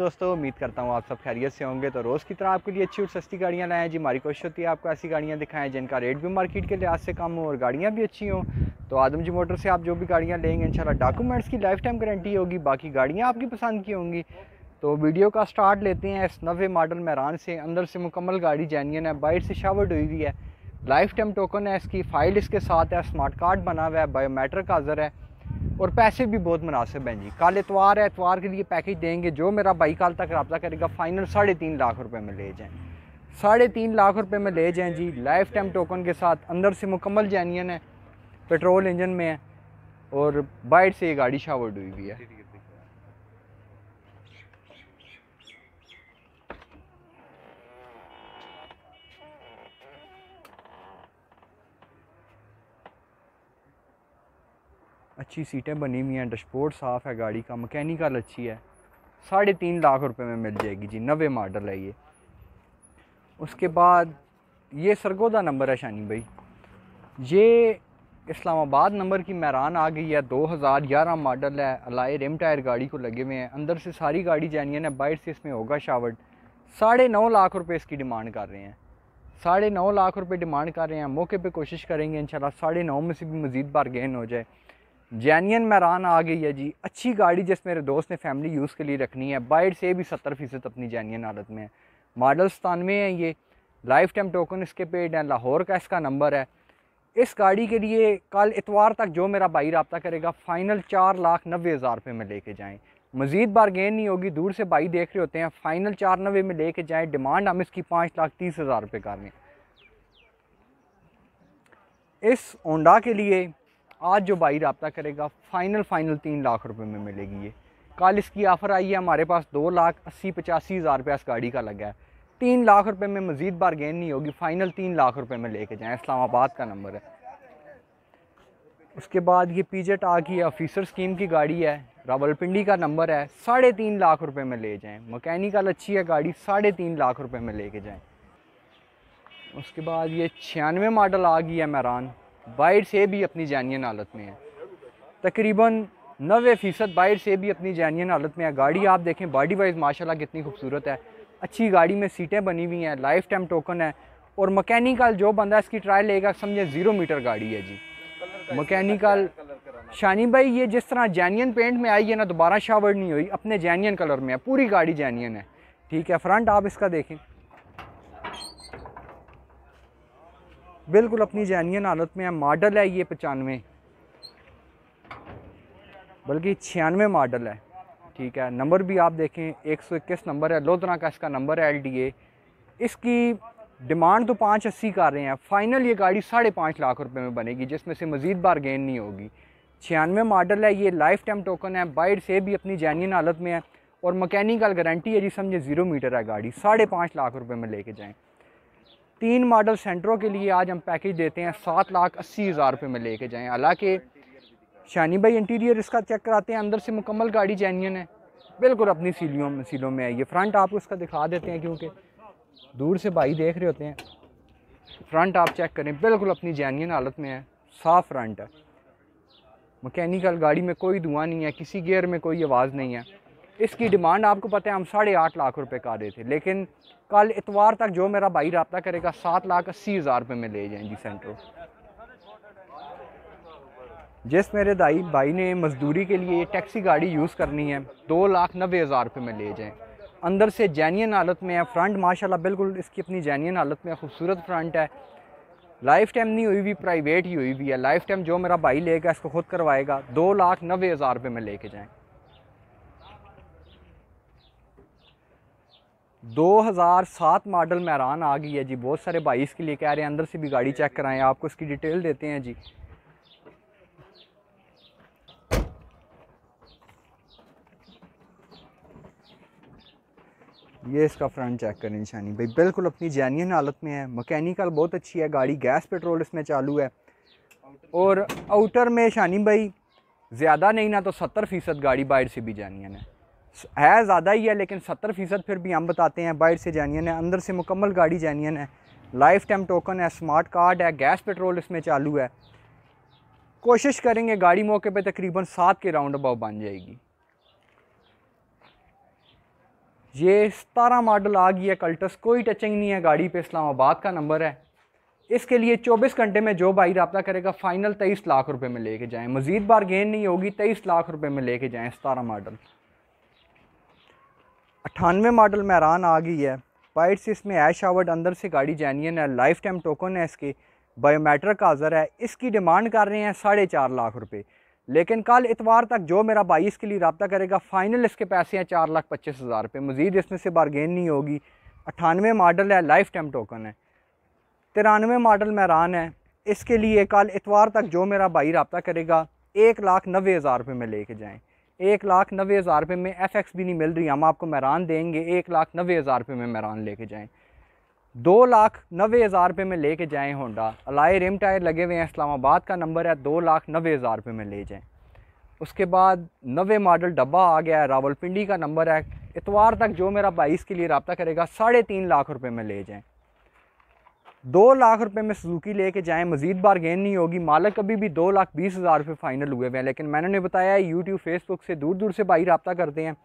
दोस्तों उम्मीद करता हूँ आप सब खैरियत से होंगे तो रोज़ की तरह आपके लिए अच्छी और सस्ती गाड़ियाँ लाएँ जी हमारी कोशिश होती है आपको ऐसी गाड़ियाँ दिखाएं जिनका रेट भी मार्केट के लिहाज से कम हो और गाड़ियाँ भी अच्छी हों तो आदम जी मोटर से आप जो भी गाड़ियाँ लेंगे इंशाल्लाह डॉक्यूमेंट्स की लाइफ टाइम गारंटी होगी बाकी गाड़ियाँ आपकी पसंद की होंगी तो वीडियो का स्टार्ट लेते हैं इस नवे मॉडल मैरान से अंदर से मुकम्मल गाड़ी जैनियन है बाइट से शावर्ड हुई हुई है लाइफ टाइम टोकन है इसकी फ़ाइल इसके साथ है स्मार्ट कार्ड बना हुआ है बायोमेट्रिक हाजर है और पैसे भी बहुत मुनासिब हैं जी कल एतवार है एतवार के लिए पैकेज देंगे जो मेरा भाई कल तक रबा करेगा फ़ाइनल साढ़े तीन लाख रुपये में ले जाएँ साढ़े तीन लाख रुपये में ले जाएँ जी लाइफ टाइम टोकन के साथ अंदर से मुकम्मल जैनियन है पेट्रोल इंजन में है और बाइट से ये गाड़ी शावर हुई हुई है अच्छी सीटें बनी हुई हैं डशबोर्ड साफ़ है गाड़ी का मकैनिकल अच्छी है साढ़े तीन लाख रुपए में मिल जाएगी जी नवे मॉडल है ये उसके बाद ये सरगोदा नंबर है शानी भाई ये इस्लामाबाद नंबर की मैरान आ गई है 2011 मॉडल है अलाए रिम टायर गाड़ी को लगे हुए हैं अंदर से सारी गाड़ी जानी है बाइट से इसमें होगा शावट साढ़े नौ लाख रुपए इसकी डिमांड कर रहे हैं साढ़े नौ लाख रुपए डिमांड कर रहे हैं मौके पे कोशिश करेंगे इंशाल्लाह साढ़े नौ में से भी मज़ीद बार गेन हो जाए जैनियन मैरान आ गई है जी अच्छी गाड़ी जिस मेरे दोस्त ने फैमिली यूज़ के लिए रखनी है बाइट से भी सत्तर फीसद अपनी जैनियन हालत में है मॉडल सतानवे है ये लाइफ टाइम टोकन इसके पेड हैं लाहौर का इसका नंबर है इस गाड़ी के लिए कल इतवार तक जो मेरा भाई रबता करेगा फ़ाइनल चार लाख नबे हज़ार रुपये में लेके जाएँ मज़ीद बारगेन नहीं होगी दूर से भाई देख रहे होते हैं फ़ाइनल चार नबे में ले कर जाएँ डिमांड हम इसकी पाँच लाख तीस हज़ार रुपये कर रहे हैं इस ओंडा के लिए आज जो भाई रबता करेगा फ़ाइनल फ़ाइनल तीन लाख रुपए में मिलेगी ये कल इसकी ऑफ़र आई है हमारे पास दो लाख अस्सी पचासी हज़ार रुपया इस गाड़ी का लगा है तीन लाख रुपए में मज़ीद बार गेन नहीं होगी फ़ाइनल तीन लाख रुपए में लेके जाएँ इस्लामाबाद का नंबर है उसके बाद ये पी जेट आ की ऑफिसर स्कीम की गाड़ी है रावलपिंडी का नंबर है साढ़े तीन लाख रुपये में ले जाएँ मकैनिकल अच्छी है गाड़ी साढ़े तीन लाख रुपये में लेके जाएँ उसके बाद ये छियानवे मॉडल आ गई है मैरान बाइट से भी अपनी जानियन हालत में है तकरीबन नबे फ़ीसद बाइट से भी अपनी जानियन हालत में है गाड़ी आप देखें बॉडी वाइज माशाल्लाह कितनी खूबसूरत है अच्छी गाड़ी में सीटें बनी हुई हैं लाइफ टाइम टोकन है और मकैनिकल जो बंदा इसकी ट्रायल लेगा समझे ज़ीरो मीटर गाड़ी है जी मकैनिकल शानी भाई ये जिस तरह जैनियन पेंट में आई है ना दोबारा शावर नहीं हुई अपने जैनियन कलर में है पूरी गाड़ी जैनियन है ठीक है फ्रंट आप इसका देखें बिल्कुल अपनी जैनियन हालत में है मॉडल है ये पचानवे बल्कि छियानवे मॉडल है ठीक है नंबर भी आप देखें एक सौ इक्कीस नंबर है लोधरा का इसका नंबर है एलडीए इसकी डिमांड तो पाँच अस्सी कर रहे हैं फ़ाइनल ये गाड़ी साढ़े पाँच लाख रुपए में बनेगी जिसमें से मज़ीद बार गेन नहीं होगी छियानवे मॉडल है ये लाइफ टाइम टोकन है बाइड से भी अपनी जैनियन हालत में है और मकैनिकल गारंटी है जी समझे ज़ीरो मीटर है गाड़ी साढ़े पाँच लाख रुपये में लेके जाएँ तीन मॉडल सेंटरों के लिए आज हम पैकेज देते हैं सात लाख अस्सी हज़ार रुपये में लेके जाएँ हालाँकि शानी भाई इंटीरियर इसका चेक कराते हैं अंदर से मुकम्मल गाड़ी जैनियन है बिल्कुल अपनी सीलियों में सीलों में आइए फ्रंट आपको उसका दिखा देते हैं क्योंकि दूर से भाई देख रहे होते हैं फ्रंट आप चेक करें बिल्कुल अपनी जैनियन हालत में है साफ फ्रंट है मकैनिकल गाड़ी में कोई धुआँ नहीं है किसी गेयर में कोई आवाज़ नहीं है इसकी डिमांड आपको पता है हम साढ़े आठ लाख रुपए का रहे थे लेकिन कल इतवार तक जो मेरा भाई रबता करेगा सात लाख अस्सी हज़ार रुपये में ले जाएँ जी सेंट्रो जिस मेरे दाई भाई ने मजदूरी के लिए टैक्सी गाड़ी यूज़ करनी है दो लाख नबे हज़ार रुपये में ले जाएँ अंदर से जैनियन हालत में है फ्रंट माशाला बिल्कुल इसकी अपनी जैनियन हालत में खूबसूरत फ्रंट है लाइफ टाइम नहीं हुई भी प्राइवेट ही हुई भी है लाइफ टाइम जो मेरा भाई लेगा इसको खुद करवाएगा दो लाख नब्बे हज़ार रुपये में लेके जाएँ 2007 मॉडल मैरान आ गई है जी बहुत सारे भाई इसके लिए कह रहे हैं अंदर से भी गाड़ी चेक कराएं आपको इसकी डिटेल देते हैं जी ये इसका फ्रंट चेक करें निशानी भाई बिल्कुल अपनी जैनियन हालत में है मकैनिकल बहुत अच्छी है गाड़ी गैस पेट्रोल इसमें चालू है और आउटर में शानी भाई ज़्यादा नहीं ना तो सत्तर फ़ीसद गाड़ी बाहर से भी जैनियन है है ज़्यादा ही है लेकिन सत्तर फ़ीसद फिर भी हम बताते हैं बाइट से जैनियन है अंदर से मुकम्मल गाड़ी जैनियन है लाइफ टाइम टोकन है स्मार्ट कार्ड है गैस पेट्रोल इसमें चालू है कोशिश करेंगे गाड़ी मौके पे तकरीबन सात के राउंड अबाव बन जाएगी ये सतारह मॉडल आ गई है कल्टस कोई टचिंग नहीं है गाड़ी पे इस्लामाबाद का नंबर है इसके लिए चौबीस घंटे में जो भाई रबता करेगा फ़ाइनल तेईस लाख रुपए में लेके जाएं मज़ीद बार गेन नहीं होगी तेईस लाख रुपए में लेके जाएं सतारह मॉडल अट्ठानवे मॉडल मैरान आ गई है से इसमें ऐश आवर्ड अंदर से गाड़ी जैनियन है लाइफ टाइम टोकन है इसके बायोमेट्रिक हाजर है इसकी डिमांड कर रहे हैं साढ़े चार लाख रुपये लेकिन कल इतवार तक जो मेरा भाई इसके लिए रबता करेगा फ़ाइनल इसके पैसे हैं चार लाख पच्चीस हज़ार रुपये मज़ीद इसमें से बारगेन नहीं होगी अट्ठानवे मॉडल है लाइफ टाइम टोकन है तिरानवे मॉडल मैरान है इसके लिए कल इतवार तक जो मेरा भाई रबता करेगा एक लाख नबे हज़ार रुपये में लेके जाएँ एक लाख नबे हज़ार रुपये में एफ एक्स भी नहीं मिल रही हम आपको मैरान देंगे एक लाख नबे हज़ार रुपये में मैरान लेके जाएँ दो लाख नबे हज़ार रुपये में लेके जाएँ होंडा अलाए रिम टायर लगे हुए हैं इस्लामाबाद का नंबर है दो लाख नबे हज़ार रुपये में ले जाएँ उसके बाद नवे मॉडल डब्बा आ गया है रावलपिंडी का नंबर है इतवार तक जो मेरा बाईस के लिए रबता करेगा साढ़े तीन लाख रुपये में ले जाएँ दो लाख रुपए में सुजुकी लेके जाएं मजीद बार गेन नहीं होगी मालक अभी भी दो लाख बीस हज़ार रुपये फ़ाइनल हुए हुए हैं लेकिन मैंने उन्हें बताया यूट्यूब फेसबुक से दूर दूर से भाई रबता करते हैं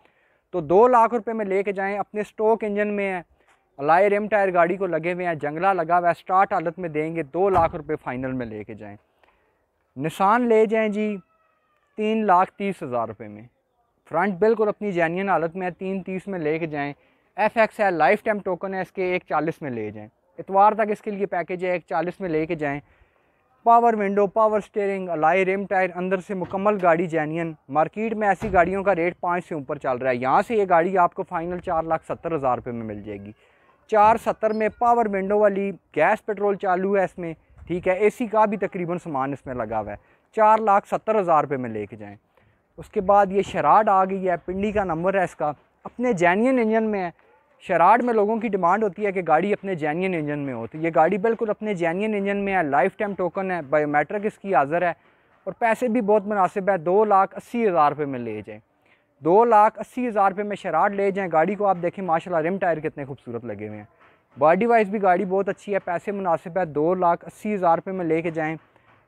तो दो लाख रुपये में लेके जाएं अपने स्टोक इंजन में है अलाय रेम टायर गाड़ी को लगे हुए हैं जंगला लगा हुआ है स्टार्ट हालत में देंगे दो लाख रुपये फ़ाइनल में कर जाएँ निशान ले जाएँ जी तीन लाख तीस हज़ार रुपये में फ्रंट बिल्कुल अपनी जैनियन हालत में है तीन तीस में कर जाएँ एफ एक्स है लाइफ टाइम टोकन है इसके एक चालीस में ले जाएँ इतवार तक इसके लिए पैकेज है एक चालीस में लेके जाएँ power window power steering alloy rim tyre अंदर से मुकम्मल गाड़ी जैनियन मार्केट में ऐसी गाड़ियों का रेट पाँच से ऊपर चल रहा है यहाँ से ये गाड़ी आपको फ़ाइनल चार लाख सत्तर हज़ार रुपये में मिल जाएगी चार सत्तर में पावर विंडो वाली गैस पेट्रोल चालू है इसमें ठीक है सी का भी तकरीबन सामान इसमें लगा हुआ है चार लाख सत्तर हज़ार रुपये में लेके जाएँ उसके बाद ये शराड आ गई है पिंडी का नंबर है इसका अपने जैनियन इंजन में है शराड में लोगों की डिमांड होती है कि गाड़ी अपने जैनियन इंजन में हो तो ये गाड़ी बिल्कुल अपने जैनियन इंजन में है लाइफ टाइम टोकन है बायोमेट्रिक इसकी हाज़र है और पैसे भी बहुत मुनासिब है दो लाख अस्सी हज़ार रुपये में ले जाएँ दो लाख अस्सी हज़ार रुपये में शराड ले जाएँ गाड़ी को आप देखें माशा रिम टायर कितने खूबसूरत लगे हुए हैं बॉडी वाइज भी गाड़ी बहुत अच्छी है पैसे मुनासिब है दो लाख अस्सी हज़ार रुपये में लेके जाएँ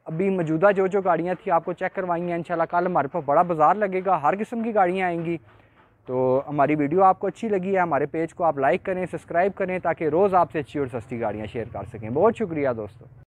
अभी मौजूदा जो जो गाड़ियाँ थी आपको चेक करवाई हैं इंशाल्लाह कल हमारे पास बड़ा बाज़ार लगेगा हर किस्म की गाड़ियाँ आएँगी तो हमारी वीडियो आपको अच्छी लगी है हमारे पेज को आप लाइक करें सब्सक्राइब करें ताकि रोज़ आपसे अच्छी और सस्ती गाड़ियाँ शेयर कर सकें बहुत शुक्रिया दोस्तों